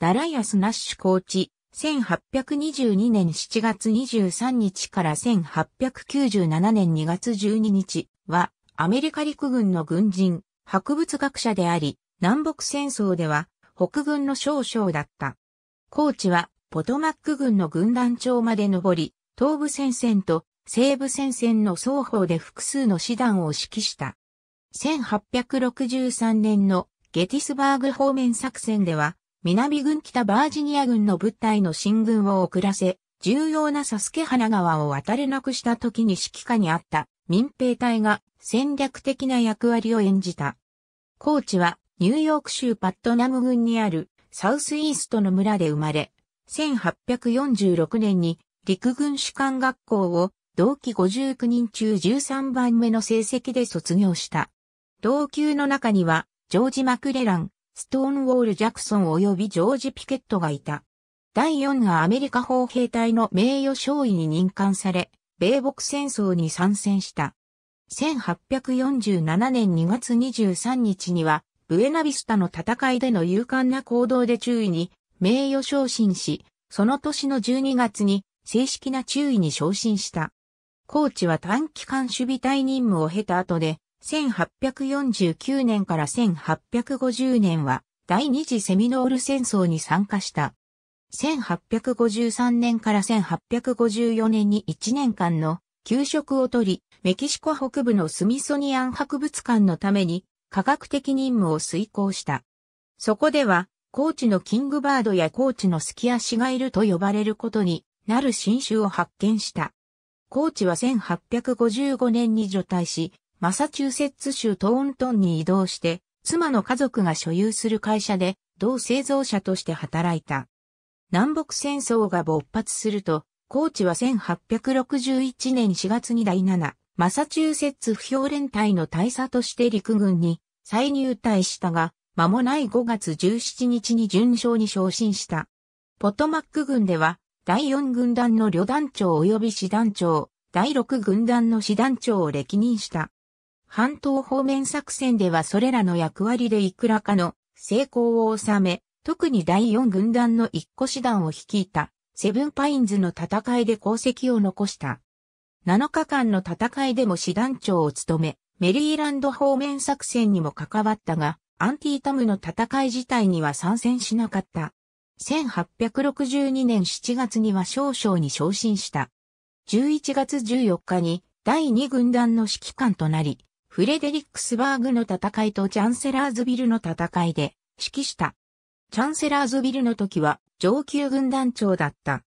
ダライアスナッシュコーチ、1822年7月23日から1897年2月12日は、アメリカ陸軍の軍人、博物学者であり、南北戦争では、北軍の少将だった。コーチは、ポトマック軍の軍団長まで上り、東部戦線と西部戦線の双方で複数の師団を指揮した。1863年のゲティスバーグ方面作戦では、南軍北バージニア軍の部隊の進軍を遅らせ、重要なサスケ花川を渡れなくした時に指揮下にあった民兵隊が戦略的な役割を演じた。コーチはニューヨーク州パットナム郡にあるサウスイーストの村で生まれ、1846年に陸軍士官学校を同期59人中13番目の成績で卒業した。同級の中にはジョージ・マクレラン、ストーンウォール・ジャクソン及びジョージ・ピケットがいた。第4がアメリカ砲兵隊の名誉少尉に任官され、米北戦争に参戦した。1847年2月23日には、ブエナビスタの戦いでの勇敢な行動で注意に名誉昇進し、その年の12月に正式な注意に昇進した。コーチは短期間守備隊任務を経た後で、1849年から1850年は第二次セミノール戦争に参加した。1853年から1854年に1年間の休職を取り、メキシコ北部のスミソニアン博物館のために科学的任務を遂行した。そこでは、高知のキングバードや高知のスキアシガイルと呼ばれることになる新種を発見した。高知は1855年に除隊し、マサチューセッツ州トーントンに移動して、妻の家族が所有する会社で、同製造者として働いた。南北戦争が勃発すると、高知は1861年4月に第7、マサチューセッツ不評連隊の大佐として陸軍に再入隊したが、間もない5月17日に順将に昇進した。ポトマック軍では、第4軍団の旅団長及び師団長、第6軍団の師団長を歴任した。半島方面作戦ではそれらの役割でいくらかの成功を収め、特に第四軍団の一個師団を率いた、セブンパインズの戦いで功績を残した。7日間の戦いでも師団長を務め、メリーランド方面作戦にも関わったが、アンティータムの戦い自体には参戦しなかった。1862年7月には少々に昇進した。11月14日に第2軍団の指揮官となり、フレデリックスバーグの戦いとチャンセラーズビルの戦いで指揮した。チャンセラーズビルの時は上級軍団長だった。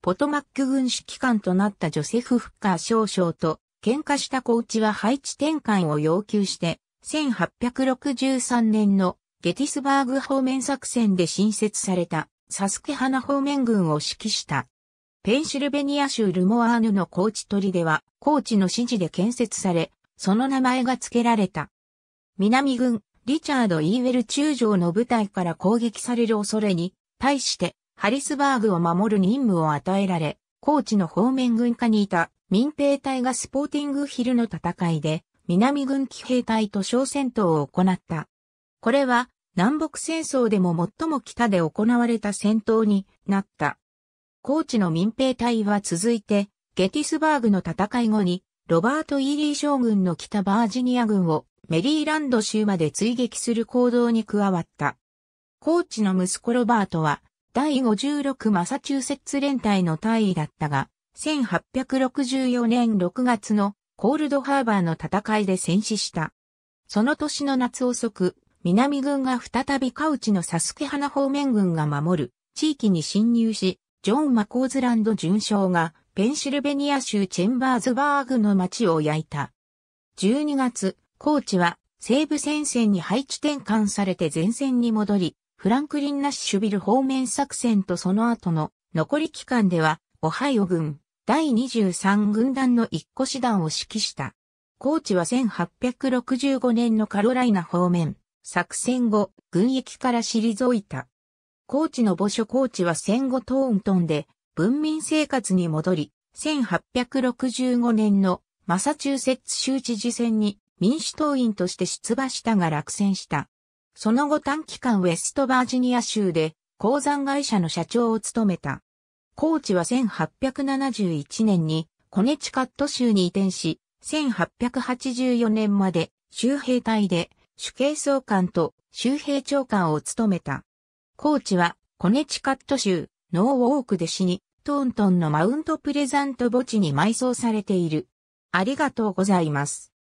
ポトマック軍指揮官となったジョセフ・フッカー少将と喧嘩したコーチは配置転換を要求して、1863年のゲティスバーグ方面作戦で新設されたサスケハナ方面軍を指揮した。ペンシルベニア州ルモアーヌのコーチ取りでは、コーチの指示で建設され、その名前が付けられた。南軍、リチャード・イーウェル中将の部隊から攻撃される恐れに、対して、ハリスバーグを守る任務を与えられ、高知の方面軍下にいた民兵隊がスポーティングヒルの戦いで、南軍騎兵隊と小戦闘を行った。これは、南北戦争でも最も北で行われた戦闘になった。高知の民兵隊は続いて、ゲティスバーグの戦い後に、ロバート・イーリー将軍の北バージニア軍をメリーランド州まで追撃する行動に加わった。コーチの息子ロバートは、第56マサチューセッツ連隊の大尉だったが、1864年6月のコールドハーバーの戦いで戦死した。その年の夏遅く、南軍が再びカウチのサスケ花方面軍が守る地域に侵入し、ジョン・マコーズランド准将がペンシルベニア州チェンバーズバーグの街を焼いた。12月、コーチは西部戦線に配置転換されて前線に戻り、フランクリン・ナッシュビル方面作戦とその後の残り期間では、オハイオ軍第23軍団の一個師団を指揮した。コーチは1865年のカロライナ方面、作戦後、軍役から退いた。ーチの墓所ーチは戦後トーントンで、文民生活に戻り、1865年のマサチューセッツ州知事選に民主党員として出馬したが落選した。その後短期間ウェストバージニア州で鉱山会社の社長を務めた。コーチは1871年にコネチカット州に移転し、1884年まで州兵隊で主計総監と州兵長官を務めた。コーチはコネチカット州ノーウォークで死に、トントンのマウントプレザント墓地に埋葬されている。ありがとうございます。